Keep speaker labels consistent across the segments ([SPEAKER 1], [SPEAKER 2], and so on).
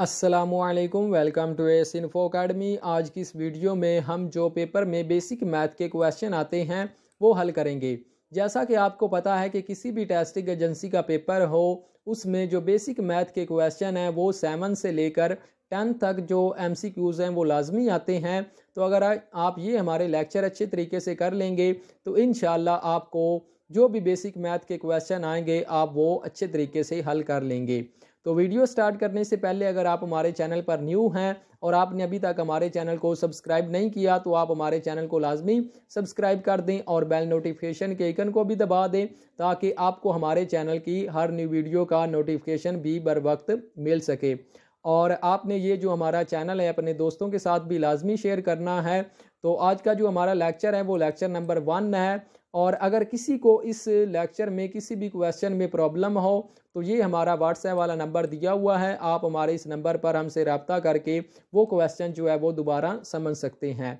[SPEAKER 1] असलकम welcome to S info academy आज की इस वीडियो में हम जो पेपर में बेसिक मैथ के क्वेश्चन आते हैं वो हल करेंगे जैसा कि आपको पता है कि किसी भी टेस्टिंग एजेंसी का पेपर हो उसमें जो बेसिक मैथ के क्वेश्चन हैं वो सेवन से लेकर टेंथ तक जो एम सी क्यूज़ हैं वो लाजमी आते हैं तो अगर आप ये हमारे लेक्चर अच्छे तरीके से कर लेंगे तो इन आपको जो भी बेसिक मैथ के क्वेश्चन आएंगे आप वो अच्छे तरीके से हल कर लेंगे तो वीडियो स्टार्ट करने से पहले अगर आप हमारे चैनल पर न्यू हैं और आपने अभी तक हमारे चैनल को सब्सक्राइब नहीं किया तो आप हमारे चैनल को लाजमी सब्सक्राइब कर दें और बेल नोटिफिकेशन के आइकन को भी दबा दें ताकि आपको हमारे चैनल की हर न्यू वीडियो का नोटिफिकेशन भी बर वक्त मिल सके और आपने ये जो हमारा चैनल है अपने दोस्तों के साथ भी लाजमी शेयर करना है तो आज का जो हमारा लेक्चर है वो लेक्चर नंबर वन है और अगर किसी को इस लेक्चर में किसी भी क्वेश्चन में प्रॉब्लम हो तो ये हमारा व्हाट्सएप वाला नंबर दिया हुआ है आप हमारे इस नंबर पर हमसे रबता करके वो क्वेश्चन जो है वो दोबारा समझ सकते हैं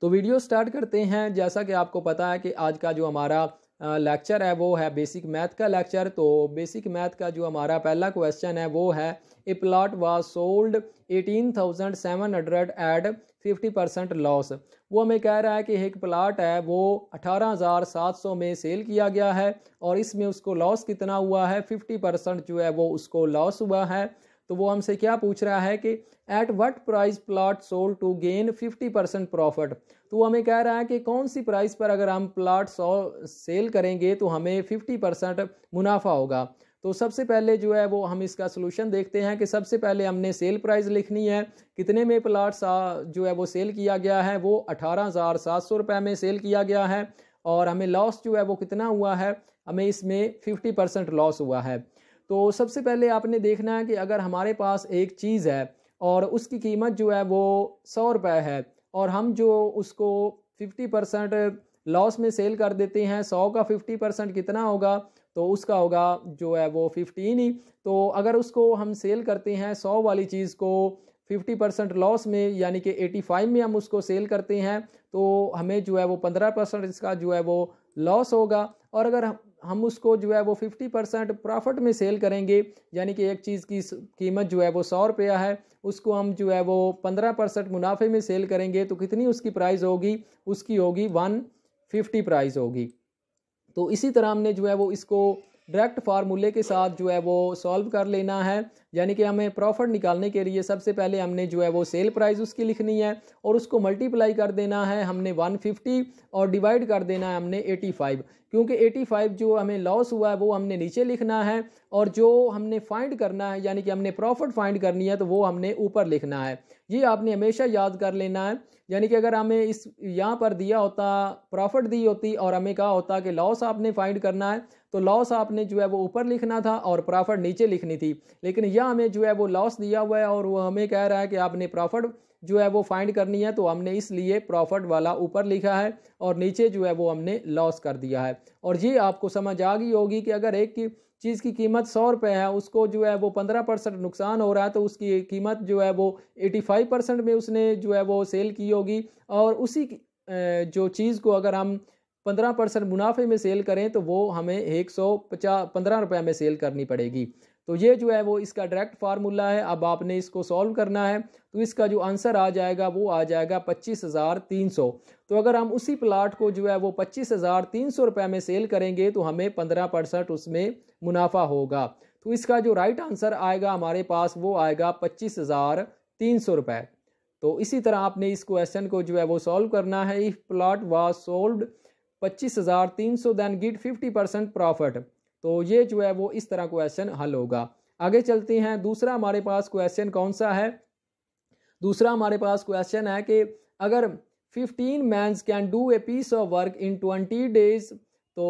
[SPEAKER 1] तो वीडियो स्टार्ट करते हैं जैसा कि आपको पता है कि आज का जो हमारा लेक्चर है वो है बेसिक मैथ का लेक्चर तो बेसिक मैथ का जो हमारा पहला क्वेश्चन है वो है a plot was sold eighteen thousand seven hundred at fifty percent loss वो हमें कह रहा है कि एक प्लाट है वो अठारह हज़ार सात सौ में सेल किया गया है और इसमें उसको लॉस कितना हुआ है फिफ्टी परसेंट जो है वो उसको लॉस हुआ है तो वो हमसे क्या पूछ रहा है कि at what price plot sold to gain fifty percent profit तो हमें कह रहा है कि कौन सी प्राइस पर अगर हम प्लाट सौ सेल करेंगे तो हमें फिफ्टी परसेंट मुनाफा होगा तो सबसे पहले जो है वो हम इसका सलूशन देखते हैं कि सबसे पहले हमने सेल प्राइस लिखनी है कितने में प्लाट जो है वो सेल किया गया है वो अठारह हज़ार सात सौ रुपये में सेल किया गया है और हमें लॉस जो है वो कितना हुआ है हमें इसमें फिफ्टी परसेंट लॉस हुआ है तो सबसे पहले आपने देखना है कि अगर हमारे पास एक चीज़ है और उसकी कीमत जो है वो सौ रुपये है और हम जो उसको फिफ्टी परसेंट लॉस में सेल कर देते हैं सौ का फिफ्टी परसेंट कितना होगा तो उसका होगा जो है वो फिफ्टीन ही तो अगर उसको हम सेल करते हैं सौ वाली चीज़ को फिफ्टी परसेंट लॉस में यानी कि एटी फाइव में हम उसको सेल करते हैं तो हमें जो है वो पंद्रह परसेंट इसका जो है वो लॉस होगा और अगर हम उसको जो है वो फिफ्टी परसेंट प्रॉफिट में सेल करेंगे यानी कि एक चीज़ की कीमत जो है वो सौ रुपया है उसको हम जो है वो पंद्रह परसेंट मुनाफे में सेल करेंगे तो कितनी उसकी प्राइस होगी उसकी होगी वन फिफ्टी प्राइस होगी तो इसी तरह हमने जो है वो इसको डायरेक्ट फार्मूले के साथ जो है वो सॉल्व कर लेना है यानी कि हमें प्रॉफिट निकालने के लिए सबसे पहले हमने जो है वो सेल प्राइस उसकी लिखनी है और उसको मल्टीप्लाई कर देना है हमने 150 और डिवाइड कर देना है हमने 85 क्योंकि 85 जो हमें लॉस हुआ है वो हमने नीचे लिखना है और जो हमने फाइंड करना है यानी कि हमने प्रॉफिट फाइंड करनी है तो वो हमने ऊपर लिखना है ये आपने हमेशा याद कर लेना है यानी कि अगर हमें इस यहाँ पर दिया होता प्रॉफिट दी होती और हमें कहा होता कि लॉस आपने फाइंड करना है तो लॉस आपने जो है वो ऊपर लिखना था और प्रॉफिट नीचे लिखनी थी लेकिन यह नया हमें जो है वो लॉस दिया हुआ है और वो हमें कह रहा है कि आपने प्रॉफिट जो है वो फाइंड करनी है तो हमने इसलिए प्रॉफिट वाला ऊपर लिखा है और नीचे जो है वो हमने लॉस कर दिया है और ये आपको समझ आ गई होगी कि अगर एक की चीज़ की कीमत सौ रुपये है उसको जो है वो पंद्रह परसेंट नुकसान हो रहा है तो उसकी कीमत जो है वो एटी फाइव परसेंट में उसने जो है वो सेल की होगी और उसी जो चीज़ को अगर हम पंद्रह परसेंट मुनाफे में सेल करें तो वो हमें एक सौ पचास पंद्रह रुपये में सेल करनी पड़ेगी तो ये जो है वो इसका डायरेक्ट फार्मूला है अब आपने इसको सॉल्व करना है तो इसका जो आंसर आ जाएगा वो आ जाएगा पच्चीस हज़ार तीन सौ तो अगर हम उसी प्लाट को जो है वो पच्चीस हज़ार तीन सौ रुपये में सेल करेंगे तो हमें पंद्रह परसेंट उसमें मुनाफा होगा तो इसका जो राइट आंसर आएगा हमारे पास वो आएगा पच्चीस हज़ार तीन सौ रुपये तो इसी तरह आपने इस क्वेश्चन को जो है वो सॉल्व करना है इफ़ प्लाट वाज सोल्ड पच्चीस हज़ार तीन सौ then get fifty percent profit तो ये जो है वो इस तरह क्वेश्चन हल होगा आगे चलते हैं दूसरा हमारे पास क्वेश्चन कौन सा है दूसरा हमारे पास क्वेश्चन है कि अगर fifteen mans can do a piece of work in twenty days तो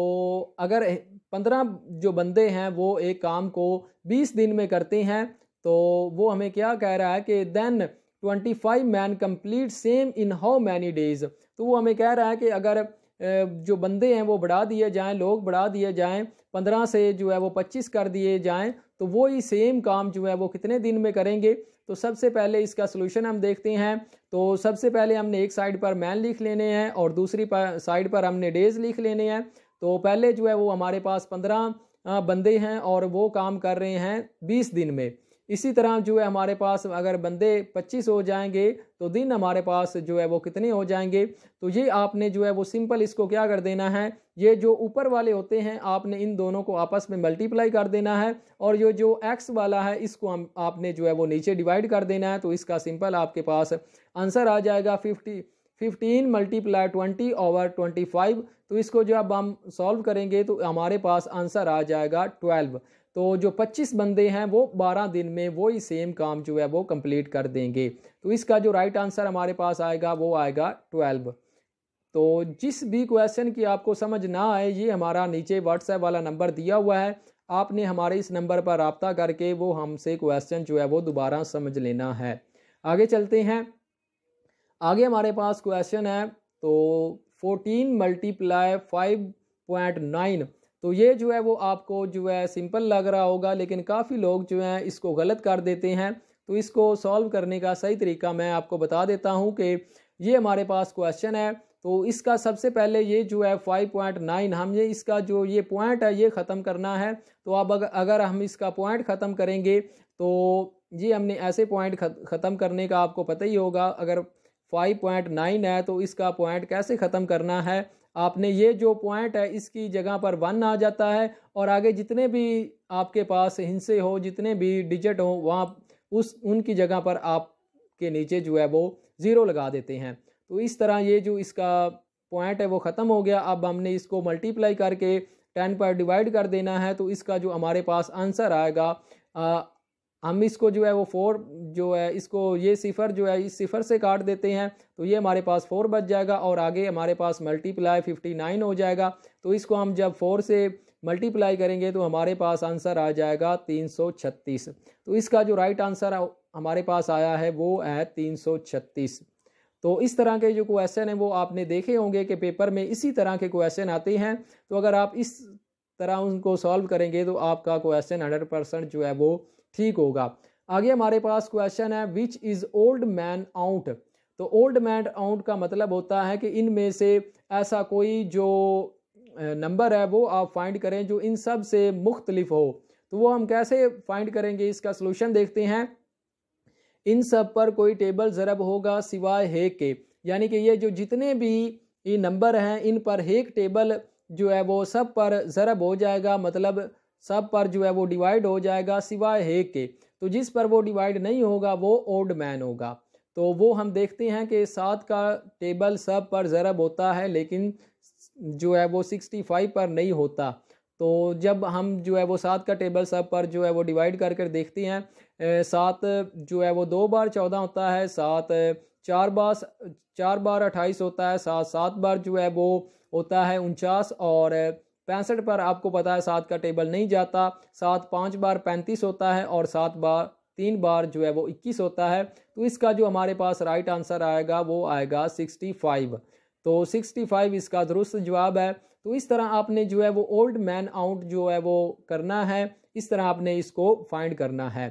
[SPEAKER 1] अगर पंद्रह जो बंदे हैं वो एक काम को बीस दिन में करते हैं तो वो हमें क्या कह रहा है कि then twenty five man complete same in how many days तो वो हमें कह रहा है कि अगर जो बंदे हैं वो बढ़ा दिए जाएं लोग बढ़ा दिए जाएं पंद्रह से जो है वो पच्चीस कर दिए जाएं तो वो ही सेम काम जो है वो कितने दिन में करेंगे तो सबसे पहले इसका सोल्यूशन हम देखते हैं तो सबसे पहले हमने एक साइड पर मैन लिख लेने हैं और दूसरी साइड पर हमने डेज लिख लेने हैं तो पहले जो है वो हमारे पास पंद्रह बंदे हैं और वो काम कर रहे हैं बीस दिन में इसी तरह जो है हमारे पास अगर बंदे 25 हो जाएंगे तो दिन हमारे पास जो है वो कितने हो जाएंगे तो ये आपने जो है वो सिंपल इसको क्या कर देना है ये जो ऊपर वाले होते हैं आपने इन दोनों को आपस में मल्टीप्लाई कर देना है और ये जो एक्स वाला है इसको हम आपने जो है वो नीचे डिवाइड कर देना है तो इसका सिंपल आपके पास आंसर आ जाएगा fifty fifteen multiply twenty over twenty five तो इसको जो अब हम सॉल्व करेंगे तो हमारे पास आंसर आ जाएगा ट्वेल्व तो जो 25 बंदे हैं वो 12 दिन में वही सेम काम जो है वो कंप्लीट कर देंगे तो इसका जो राइट आंसर हमारे पास आएगा वो आएगा ट्वेल्व तो जिस भी क्वेश्चन की आपको समझ ना आए ये हमारा नीचे व्हाट्सएप वाला नंबर दिया हुआ है आपने हमारे इस नंबर पर रबता करके वो हमसे क्वेश्चन जो है वो दोबारा समझ लेना है आगे चलते हैं आगे हमारे पास क्वेश्चन है तो fourteen multiply five point nine तो ये जो है वो आपको जो है सिंपल लग रहा होगा लेकिन काफ़ी लोग जो हैं इसको गलत कर देते हैं तो इसको सॉल्व करने का सही तरीका मैं आपको बता देता हूँ कि ये हमारे पास क्वेश्चन है तो इसका सबसे पहले ये जो है फाइव पॉइंट नाइन हम ये इसका जो ये पॉइंट है ये ख़त्म करना है तो अब अगर हम इसका पॉइंट ख़त्म करेंगे तो ये हमने ऐसे पॉइंट ख़त्म करने का आपको पता ही होगा अगर फाइव पॉइंट नाइन है तो इसका पॉइंट कैसे ख़त्म करना है आपने ये जो पॉइंट है इसकी जगह पर वन आ जाता है और आगे जितने भी आपके पास हिंसे हो जितने भी डिजिट हो वहाँ उस उनकी जगह पर आप के नीचे जो है वो ज़ीरो लगा देते हैं तो इस तरह ये जो इसका पॉइंट है वो ख़त्म हो गया अब हमने इसको मल्टीप्लाई करके टेन पर डिवाइड कर देना है तो इसका जो हमारे पास आंसर आएगा हम इसको जो है वो फोर जो है इसको ये सिफ़र जो है इस सिफ़र से काट देते हैं तो ये हमारे पास फोर बच जाएगा और आगे हमारे पास मल्टीप्लाई फिफ्टी नाइन हो जाएगा तो इसको हम जब फोर से मल्टीप्लाई करेंगे तो हमारे पास आंसर आ जाएगा तीन सौ छत्तीस तो इसका जो राइट आंसर हमारे पास आया है वो है तीन सौ छत्तीस तो इस तरह के जो क्वेश्चन हैं वो आपने देखे होंगे कि पेपर में इसी तरह के क्वेश्चन आते हैं तो अगर आप इस तरह उनको सॉल्व करेंगे तो आपका क्वेश्चन हंड्रेड परसेंट जो है वो ठीक होगा आगे हमारे पास क्वेश्चन है which is old man out तो ओल्ड मैन आउट का मतलब होता है कि इनमें से ऐसा कोई जो नंबर है वो आप फाइंड करें जो इन सब से मुख्तलिफ हो तो वो हम कैसे फाइंड करेंगे इसका सोल्यूशन देखते हैं इन सब पर कोई टेबल ज़रब होगा सिवाय हेक के यानी कि ये जो जितने भी ये नंबर हैं इन पर हेक टेबल जो है वो सब पर ज़रब हो जाएगा मतलब सब पर जो है वो डिवाइड हो जाएगा सिवाय हे के तो जिस पर वो डिवाइड नहीं होगा वो ओल्ड मैन होगा तो वो हम देखते हैं कि सात का टेबल सब पर ज़रब होता है लेकिन जो है वो सिक्सटी फाइव पर नहीं होता तो जब हम जो है वो सात का टेबल सब पर जो है वो डिवाइड कर कर देखते हैं सात जो है वो दो बार चौदह होता है सात चार बार चार बार अट्ठाईस होता है सात सात बार जो है वो होता है उनचास और पैंसठ पर आपको पता है सात का टेबल नहीं जाता सात पाँच बार पैंतीस होता है और सात बार तीन बार जो है वो इक्कीस होता है तो इसका जो हमारे पास राइट आंसर आएगा वो आएगा सिक्सटी फाइव तो सिक्सटी फाइव इसका दुरुस्त जवाब है तो इस तरह आपने जो है वो ओल्ड मैन आउट जो है वो करना है इस तरह आपने इसको फाइंड करना है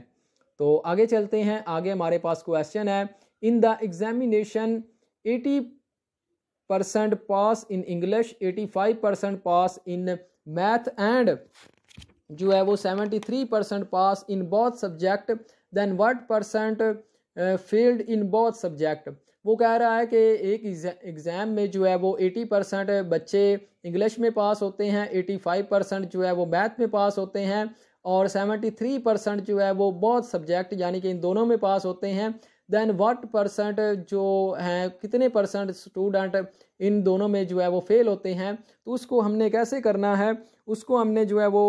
[SPEAKER 1] तो आगे चलते हैं आगे हमारे पास क्वेश्चन है in the examination eighty percent pass in English eighty five percent pass in math and जो है वो seventy three percent pass in both subject then what percent failed in both subject वो कह रहा है कि एक एग्ज़ाम में जो है वो एटी परसेंट बच्चे इंग्लिश में पास होते हैं एटी फाइव परसेंट जो है वो मैथ में पास होते हैं और सेवेंटी थ्री परसेंट जो है वो बहुत सब्जेक्ट यानी कि इन दोनों में पास होते हैं देन व्हाट परसेंट जो हैं कितने परसेंट स्टूडेंट इन दोनों में जो है वो फेल होते हैं तो उसको हमने कैसे करना है उसको हमने जो है वो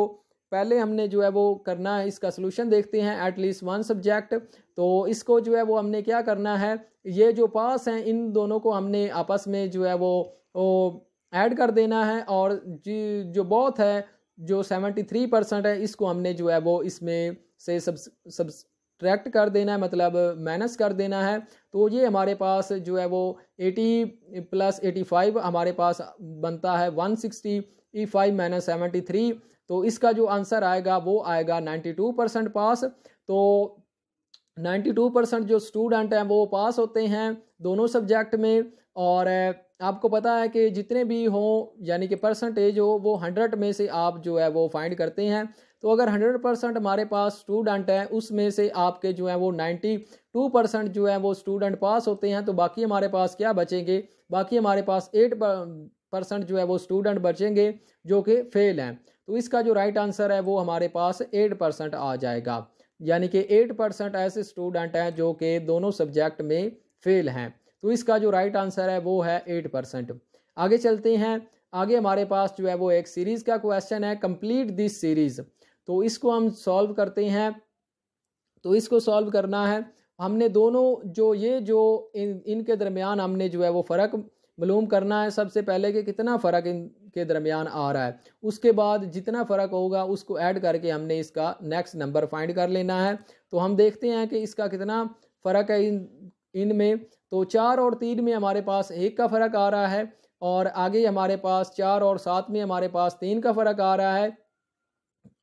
[SPEAKER 1] पहले हमने जो है वो करना है इसका सोलूशन देखते हैं एटलीस्ट वन सब्जेक्ट तो इसको जो है वो हमने क्या करना है ये जो पास हैं इन दोनों को हमने आपस में जो है वो, वो ऐड कर देना है और जो बहुत है जो सेवेंटी थ्री परसेंट है इसको हमने जो है वो इसमें से सब सब ट्रैक्ट कर देना है मतलब माइनस कर देना है तो ये हमारे पास जो है वो 80 प्लस 85 हमारे पास बनता है 160 सिक्सटी ई फाइव माइनस सेवेंटी थ्री तो इसका जो आंसर आएगा वो आएगा 92 परसेंट पास तो 92 परसेंट जो स्टूडेंट हैं वो पास होते हैं दोनों सब्जेक्ट में और आपको पता है कि जितने भी हों यानी कि परसेंटेज हो वो हंड्रेड में से आप जो है वो फाइंड करते हैं तो अगर हंड्रेड परसेंट हमारे पास स्टूडेंट हैं उसमें से आपके जो है वो नाइन्टी टू परसेंट जो है वो स्टूडेंट पास होते हैं तो बाकी हमारे पास क्या बचेंगे बाकी हमारे पास एट परसेंट जो है वो स्टूडेंट बचेंगे जो कि फेल हैं तो इसका जो राइट आंसर है वो हमारे पास एट परसेंट आ जाएगा यानी कि एट परसेंट ऐसे स्टूडेंट हैं जो कि दोनों सब्जेक्ट में फेल हैं तो इसका जो राइट आंसर है वो है एट परसेंट आगे चलते हैं आगे हमारे पास जो है वो एक सीरीज़ का क्वेश्चन है कंप्लीट दिस सीरीज़ तो इसको हम सॉल्व करते हैं तो इसको सॉल्व करना है हमने दोनों जो ये जो इन इनके दरमियान हमने जो है वो फ़र्क मालूम करना है सबसे पहले कि कितना फ़र्क इन के दरमियान आ रहा है उसके बाद जितना फ़र्क होगा उसको ऐड करके हमने इसका नेक्स्ट नंबर फाइंड कर लेना है तो हम देखते हैं कि इसका कितना फ़र्क है इन इनमें तो चार और तीन में हमारे पास एक का फ़र्क आ रहा है और आगे हमारे पास चार और सात में हमारे पास तीन का फ़र्क आ रहा है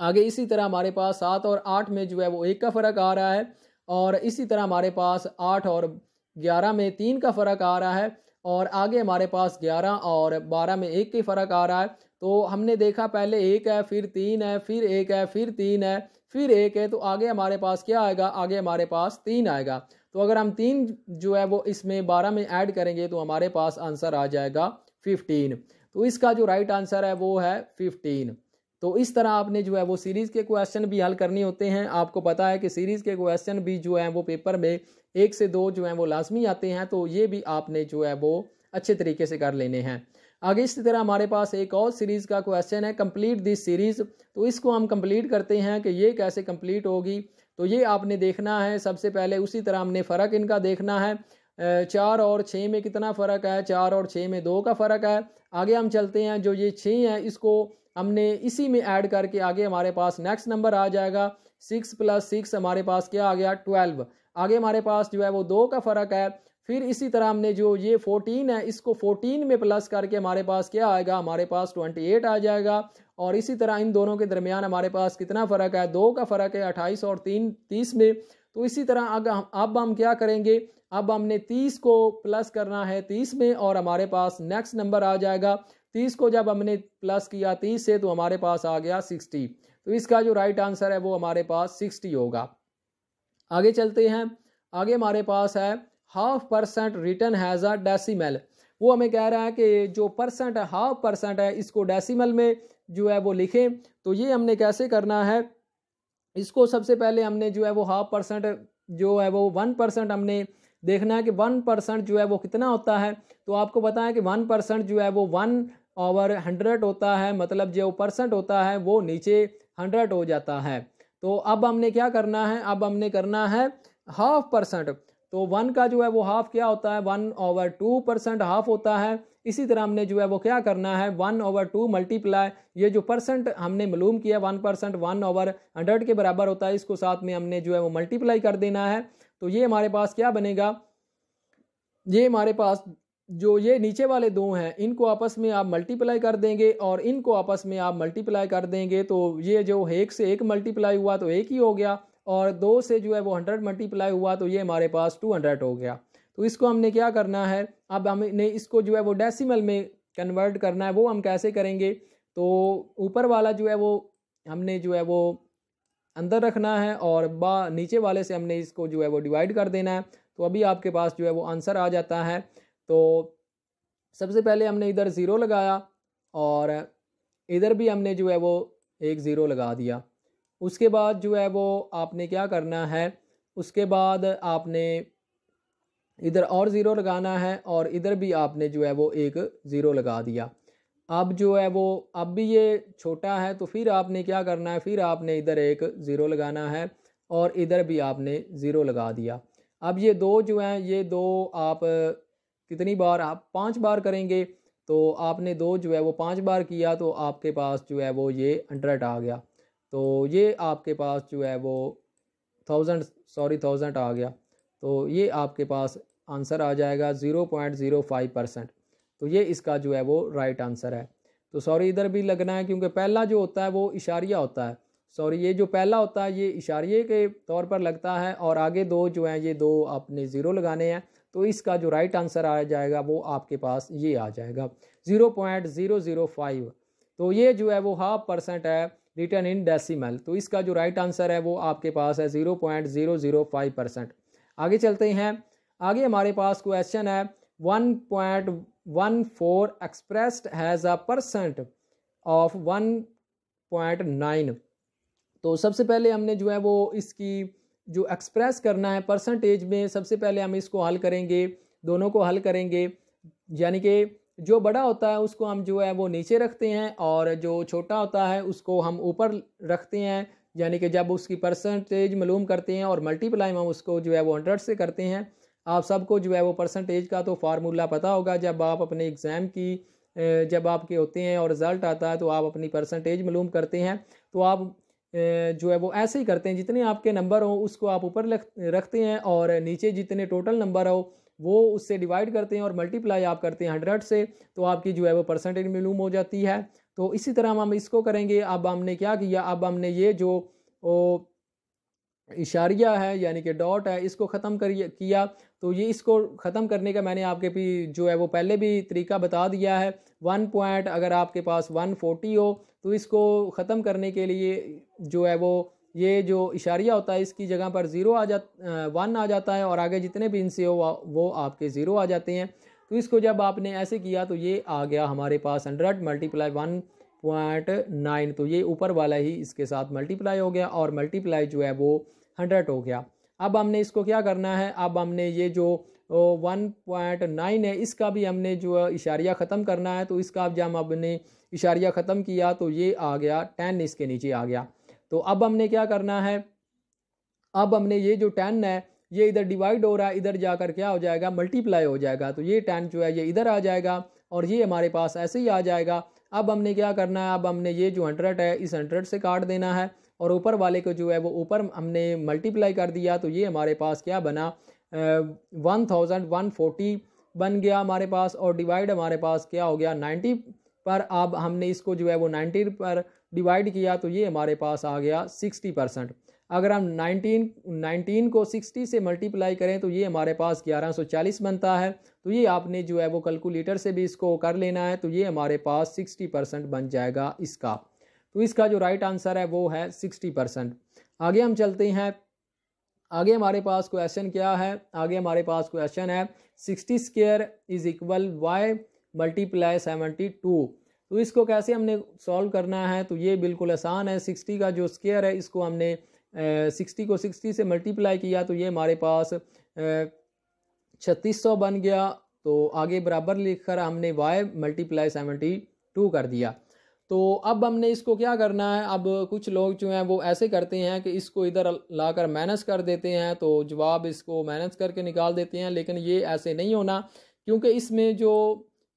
[SPEAKER 1] आगे इसी तरह हमारे पास सात और आठ में जो है वो एक का फ़र्क आ रहा है और इसी तरह हमारे पास आठ और ग्यारह में तीन का फ़र्क आ रहा है और आगे हमारे पास ग्यारह और बारह में एक की फ़र्क आ रहा है तो हमने देखा पहले एक है फिर तीन है फिर एक है फिर तीन है फिर एक है तो आगे हमारे पास क्या आएगा आगे हमारे पास तीन आएगा तो अगर हम तीन जो है वो इसमें बारह में ऐड करेंगे तो हमारे पास आंसर आ जाएगा फिफ्टीन तो इसका जो राइट आंसर है वो है फिफ्टीन तो इस तरह आपने जो है वो सीरीज़ के क्वेश्चन भी हल करने होते हैं आपको पता है कि सीरीज़ के क्वेश्चन भी जो है वो पेपर में एक से दो जो है वो लाजमी आते हैं तो ये भी आपने जो है वो अच्छे तरीके से कर लेने हैं आगे इसी तरह हमारे पास एक और सीरीज़ का क्वेश्चन है कंप्लीट दिस सीरीज़ तो इसको हम कंप्लीट करते हैं कि ये कैसे कंप्लीट होगी तो ये आपने देखना है सबसे पहले उसी तरह हमने फ़र्क इनका देखना है चार और छः में कितना फ़र्क है चार और छः में दो का फ़र्क है आगे हम चलते हैं जो ये छः है इसको हमने इसी में ऐड करके आगे हमारे पास नेक्स्ट नंबर आ जाएगा सिक्स प्लस सिक्स हमारे पास क्या आ गया ट्वेल्व आगे हमारे पास जो है वो दो का फ़र्क है फिर इसी तरह हमने जो ये 14 है इसको 14 में प्लस करके हमारे पास क्या आएगा हमारे पास 28 आ जाएगा और इसी तरह इन दोनों के दरमियान हमारे पास कितना फ़र्क है दो का फ़र्क है 28 और तीन तीस में तो इसी तरह अगर हम अब हम क्या करेंगे अब हमने तीस को प्लस करना है तीस में और हमारे पास नेक्स्ट नंबर आ जाएगा तीस को जब हमने प्लस किया तीस से तो हमारे पास आ गया सिक्सटी तो इसका जो राइट आंसर है वो हमारे पास सिक्सटी होगा आगे चलते हैं आगे हमारे पास है half percent written has a decimal वो हमें कह रहा है कि जो परसेंट है हाफ परसेंट है इसको डेसीमल में जो है वो लिखें तो ये हमने कैसे करना है इसको सबसे पहले हमने जो है वो हाफ परसेंट जो है वो वन परसेंट हमने देखना है कि वन परसेंट जो है वो कितना होता है तो आपको बताएं कि वन परसेंट जो है वो वन और हंड्रेड होता है मतलब जो परसेंट होता है वो नीचे हंड्रेड हो जाता है तो अब हमने क्या करना है अब हमने करना है हाफ परसेंट तो वन का जो है वो हाफ क्या होता है one over two percent half होता है इसी तरह हमने जो है वो क्या करना है वन ओवर टू मल्टीप्लाई ये जो परसेंट हमने मालूम किया one percent one over hundred के बराबर होता है इसको साथ में हमने जो है वो मल्टीप्लाई कर देना है तो ये हमारे पास क्या बनेगा ये हमारे पास जो ये नीचे वाले दो हैं इनको आपस में आप मल्टीप्लाई कर देंगे और इनको आपस में आप मल्टीप्लाई कर देंगे तो ये जो एक से एक मल्टीप्लाई हुआ तो एक ही हो गया और दो से जो है वो हंड्रेड मल्टीप्लाई हुआ तो ये हमारे पास टू हंड्रेड हो गया तो इसको हमने क्या करना है अब हमने इसको जो है वो डेसिमल में कन्वर्ट करना है वो हम कैसे करेंगे तो ऊपर वाला जो है वो हमने जो है वो अंदर रखना है और बा नीचे वाले से हमने इसको जो है वो डिवाइड कर देना है तो अभी आपके पास जो है वो आंसर आ जाता है तो सबसे पहले हमने इधर ज़ीरो लगाया और इधर भी हमने जो है वो एक ज़ीरो लगा दिया उसके बाद जो है वो आपने क्या करना है उसके बाद आपने इधर और ज़ीरो लगाना है और इधर भी आपने जो है वो एक ज़ीरो लगा दिया अब जो है वो अब भी ये छोटा है तो फिर आपने क्या करना है फिर आपने इधर एक ज़ीरो लगाना है और इधर भी आपने ज़ीरो लगा दिया अब ये दो जो हैं ये दो आप कितनी बार आप पाँच बार करेंगे तो आपने दो जो है वो पाँच बार किया तो आपके पास जो है वो ये अंड्रेट आ गया तो ये आपके पास जो है वो थाउजेंड सॉरी थाउजेंड आ गया तो ये आपके पास आंसर आ जाएगा zero point zero five percent तो ये इसका जो है वो राइट आंसर है तो सॉरी इधर भी लगना है क्योंकि पहला जो होता है वो इशारिया होता है सॉरी ये जो पहला होता है ये इशारे के तौर पर लगता है और आगे दो जो हैं ये दो आपने ज़ीरो लगाने हैं तो इसका जो राइट आंसर आ जाएगा वो आपके पास ये आ जाएगा zero point zero zero five तो ये जो है वो हाफ परसेंट है रिटर्न इन डेसीमल तो इसका जो राइट right आंसर है वो आपके पास है zero point zero zero five percent आगे चलते हैं आगे हमारे पास क्वेश्चन है one point one four expressed has a percent of one point nine तो सबसे पहले हमने जो है वो इसकी जो एक्सप्रेस करना है परसेंटेज में सबसे पहले हम इसको हल करेंगे दोनों को हल करेंगे यानी कि जो बड़ा होता है उसको हम जो है वो नीचे रखते हैं और जो छोटा होता है उसको हम ऊपर रखते हैं यानी कि जब उसकी परसेंटेज मालूम करते हैं और मल्टीप्लाई हम उसको जो है वो हंड्रेड से करते हैं आप सबको जो है वो परसेंटेज का तो फार्मूला पता होगा जब आप अपने एग्ज़ाम की जब आपके होते हैं और रिज़ल्ट आता है तो आप अपनी परसेंटेज मालूम करते हैं तो आप जो है वो ऐसे ही करते हैं जितने आपके नंबर हों उसको आप ऊपर रखते हैं और नीचे जितने टोटल नंबर हो वो उससे डिवाइड करते हैं और मल्टीप्लाई आप करते हैं हंड्रेड से तो आपकी जो है वो परसेंटेज मिलूम हो जाती है तो इसी तरह हम इसको करेंगे अब हमने क्या किया अब हमने ये जो ओ, इशारिया है यानी कि डॉट है इसको ख़त्म कर किया तो ये इसको ख़त्म करने का मैंने आपके भी जो है वो पहले भी तरीका बता दिया है वन पॉइंट अगर आपके पास वन फोर्टी हो तो इसको ख़त्म करने के लिए जो है वो ये जो इशारिया होता है इसकी जगह पर ज़ीरो आ जा वन आ जाता है और आगे जितने भी इनसे हो वो आपके ज़ीरो आ जाते हैं तो इसको जब आपने ऐसे किया तो ये आ गया हमारे पास hundred multiply one point nine तो ये ऊपर वाला ही इसके साथ मल्टीप्लाई हो गया और मल्टीप्लाई जो है वो हंड्रेड हो गया अब हमने इसको क्या करना है अब हमने ये जो वन पॉइंट नाइन है इसका भी हमने जो इशारिया ख़त्म करना है तो इसका जब हमने इशारिया ख़त्म किया तो ये आ गया टेन इसके नीचे आ गया तो अब हमने क्या करना है अब हमने ये जो टेन है ये इधर डिवाइड हो रहा है इधर जाकर क्या हो जाएगा मल्टीप्लाई हो जाएगा तो ये टेन जो है ये इधर आ जाएगा और ये हमारे पास ऐसे ही आ जाएगा अब हमने क्या करना है अब हमने ये जो हंड्रेड है इस हंड्रेड से काट देना है और ऊपर वाले को जो है वो ऊपर हमने मल्टीप्लाई कर दिया तो ये हमारे पास क्या बना वन थाउजेंड वन फोर्टी बन गया हमारे पास और डिवाइड हमारे पास क्या हो गया नाइन्टी पर अब हमने इसको जो है वो नाइन्टी पर डिवाइड किया तो ये हमारे पास आ गया सिक्सटी परसेंट अगर हम 19 19 को 60 से मल्टीप्लाई करें तो ये हमारे पास 1140 बनता है तो ये आपने जो है वो कैलकुलेटर से भी इसको कर लेना है तो ये हमारे पास 60 परसेंट बन जाएगा इसका तो इसका जो राइट आंसर है वो है 60 परसेंट आगे हम चलते हैं आगे हमारे पास क्वेश्चन क्या है आगे हमारे पास क्वेश्चन है sixty square is equal y multiply seventy two तो इसको कैसे हमने सॉल्व करना है तो ये बिल्कुल आसान है सिक्सटी का जो स्केयर है इसको हमने सिक्सटी को सिक्सटी से मल्टीप्लाई किया तो ये हमारे पास छत्तीस सौ बन गया तो आगे बराबर लिखकर हमने वाई मल्टीप्लाई सेवेंटी टू कर दिया तो अब हमने इसको क्या करना है अब कुछ लोग जो हैं वो ऐसे करते हैं कि इसको इधर लाकर माइनस कर देते हैं तो जवाब इसको माइनस करके निकाल देते हैं लेकिन ये ऐसे नहीं होना क्योंकि इसमें जो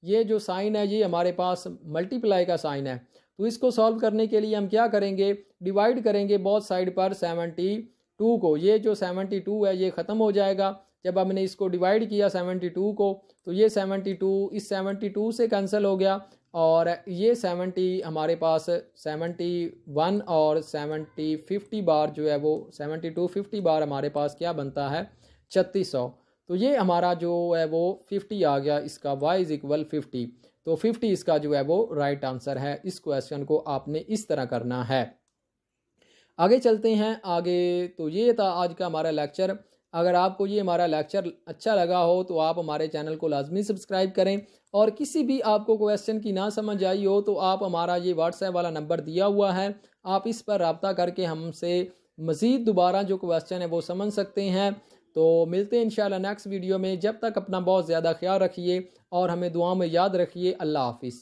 [SPEAKER 1] ये जो साइन है ये हमारे पास मल्टीप्लाई का साइन है तो इसको सॉल्व करने के लिए हम क्या करेंगे डिवाइड करेंगे बहुत साइड पर सेवेंटी टू को ये जो सेवेंटी टू है ये ख़त्म हो जाएगा जब हमने इसको डिवाइड किया सेवेंटी टू को तो ये सेवेंटी टू इस सेवेंटी टू से कैंसिल हो गया और ये सेवेंटी हमारे पास सेवेंटी वन और सेवेंटी फिफ्टी बार जो है वो सेवेंटी टू फिफ्टी बार हमारे पास क्या बनता है छत्तीस सौ तो ये हमारा जो है वो फिफ्टी आ गया इसका वाई इज़ इक्वल फिफ्टी तो फिफ्टी इसका जो है वो राइट आंसर है इस क्वेश्चन को आपने इस तरह करना है आगे चलते हैं आगे तो ये था आज का हमारा लेक्चर अगर आपको ये हमारा लेक्चर अच्छा लगा हो तो आप हमारे चैनल को लाजमी सब्सक्राइब करें और किसी भी आपको क्वेश्चन की ना समझ आई हो तो आप हमारा ये व्हाट्सएप वाला नंबर दिया हुआ है आप इस पर रबता करके हमसे मज़ीद दोबारा जो क्वेश्चन है वो समझ सकते हैं तो मिलते हैं इन नेक्स्ट वीडियो में जब तक अपना बहुत ज़्यादा ख्याल रखिए और हमें दुआ में याद रखिए अल्लाह हाफिज़